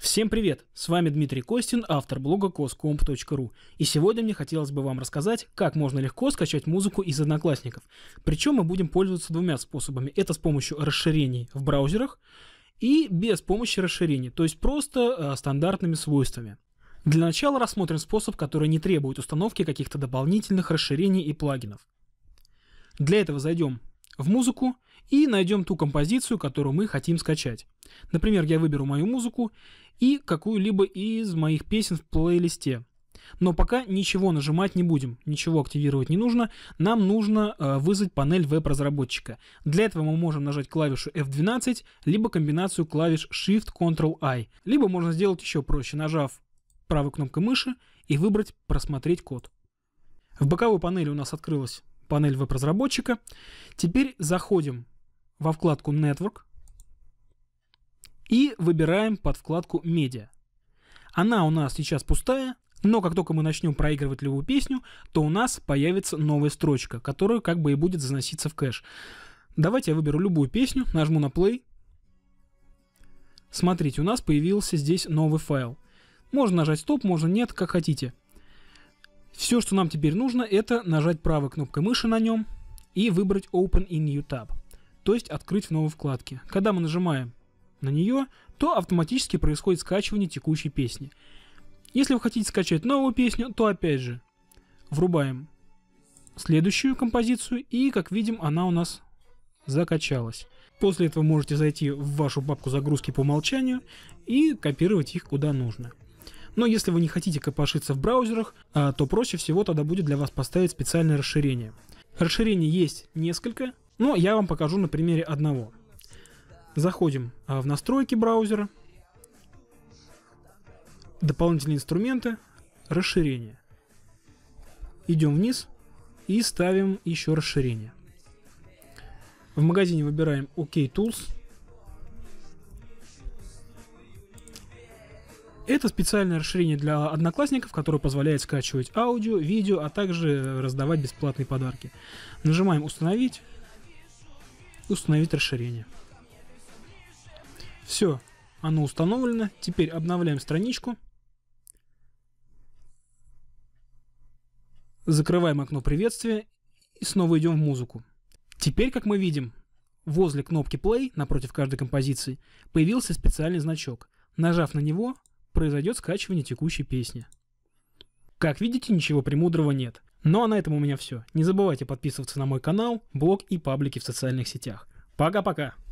Всем привет! С вами Дмитрий Костин, автор блога coscomp.ru. И сегодня мне хотелось бы вам рассказать, как можно легко скачать музыку из Одноклассников. Причем мы будем пользоваться двумя способами. Это с помощью расширений в браузерах и без помощи расширений, то есть просто э, стандартными свойствами. Для начала рассмотрим способ, который не требует установки каких-то дополнительных расширений и плагинов. Для этого зайдем в музыку и найдем ту композицию, которую мы хотим скачать. Например, я выберу мою музыку и какую-либо из моих песен в плейлисте. Но пока ничего нажимать не будем, ничего активировать не нужно. Нам нужно э, вызвать панель веб-разработчика. Для этого мы можем нажать клавишу F12, либо комбинацию клавиш Shift Ctrl I. Либо можно сделать еще проще, нажав правой кнопкой мыши и выбрать «Просмотреть код». В боковой панели у нас открылась панель веб-разработчика. Теперь заходим во вкладку Network, и выбираем под вкладку «Медиа». Она у нас сейчас пустая, но как только мы начнем проигрывать любую песню, то у нас появится новая строчка, которая как бы и будет заноситься в кэш. Давайте я выберу любую песню, нажму на play. Смотрите, у нас появился здесь новый файл. Можно нажать стоп, можно нет, как хотите. Все, что нам теперь нужно, это нажать правой кнопкой мыши на нем и выбрать Open in New Tab, то есть открыть в новой вкладке. Когда мы нажимаем на нее, то автоматически происходит скачивание текущей песни. Если вы хотите скачать новую песню, то опять же врубаем следующую композицию, и, как видим, она у нас закачалась. После этого можете зайти в вашу папку загрузки по умолчанию и копировать их куда нужно. Но если вы не хотите копошиться в браузерах, а, то проще всего тогда будет для вас поставить специальное расширение. Расширений есть несколько, но я вам покажу на примере одного – Заходим а, в настройки браузера, дополнительные инструменты, расширение. Идем вниз и ставим еще расширение. В магазине выбираем OK Tools. Это специальное расширение для одноклассников, которое позволяет скачивать аудио, видео, а также раздавать бесплатные подарки. Нажимаем «Установить», «Установить расширение». Все, оно установлено. Теперь обновляем страничку. Закрываем окно приветствия и снова идем в музыку. Теперь, как мы видим, возле кнопки Play, напротив каждой композиции, появился специальный значок. Нажав на него, произойдет скачивание текущей песни. Как видите, ничего премудрого нет. Ну а на этом у меня все. Не забывайте подписываться на мой канал, блог и паблики в социальных сетях. Пока-пока!